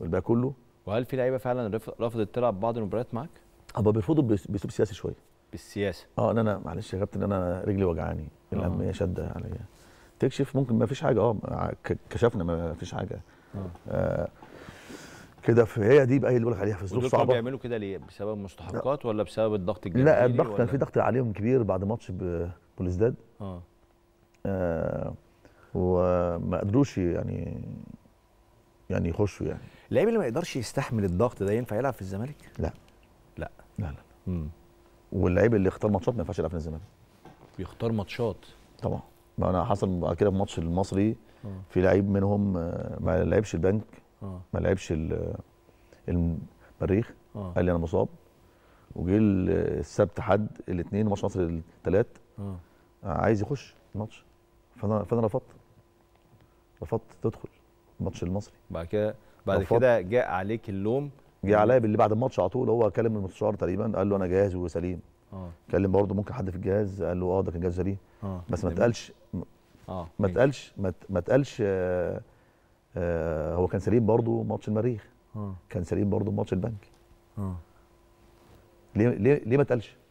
والباقي كله وهل في لعيبه فعلا رفضت تلعب بعض المباريات معاك؟ هما آه، بيرفضوا باسلوب سياسي شويه بالسياسه اه ان انا معلش يا كابتن انا رجلي وجعاني آه. الاهميه شاده عليا يعني. تكشف ممكن ما فيش حاجه اه كشفنا ما فيش حاجه آه. آه كده هي دي بقى اللي بقول لك عليها في ظروف صعبه بيعملوا كده ليه بسبب مستحقات ولا بسبب الضغط الجماهيري لا الضغط كان في ضغط عليهم كبير بعد ماتش بوليسداد اه, آه وما قدروش يعني يعني يخشوا يعني اللعيب اللي ما يقدرش يستحمل الضغط ده ينفع يلعب في الزمالك؟ لا لا لا لا, امم واللعيب اللي اختار ماتشات ما ينفعش يلعب في الزمالك بيختار ماتشات طبعا ما انا حصل بعد كده في ماتش المصري أوه. في لعيب منهم آه، ما لعبش البنك أوه. ما لعبش آه، المريخ أوه. قال لي انا مصاب وجه آه، السبت حد الاثنين ماتش مصر الثلاث عايز يخش الماتش فانا فانا رفضت رفضت تدخل ماتش المصري بعد كده بعد كده جاء عليك اللوم جاء عليا باللي بعد الماتش على طول هو كلم المستشار تقريبا قال له انا جاهز وسليم اه كلم برضه ممكن حد في الجهاز قال له اه ده كان جاهز سليم آه. بس ما اتقالش اه ما اتقالش ما اتقالش آه، آه، هو كان سليم برضه ماتش المريخ آه. كان سليم برضه ماتش البنك اه ليه ليه ليه ما اتقالش؟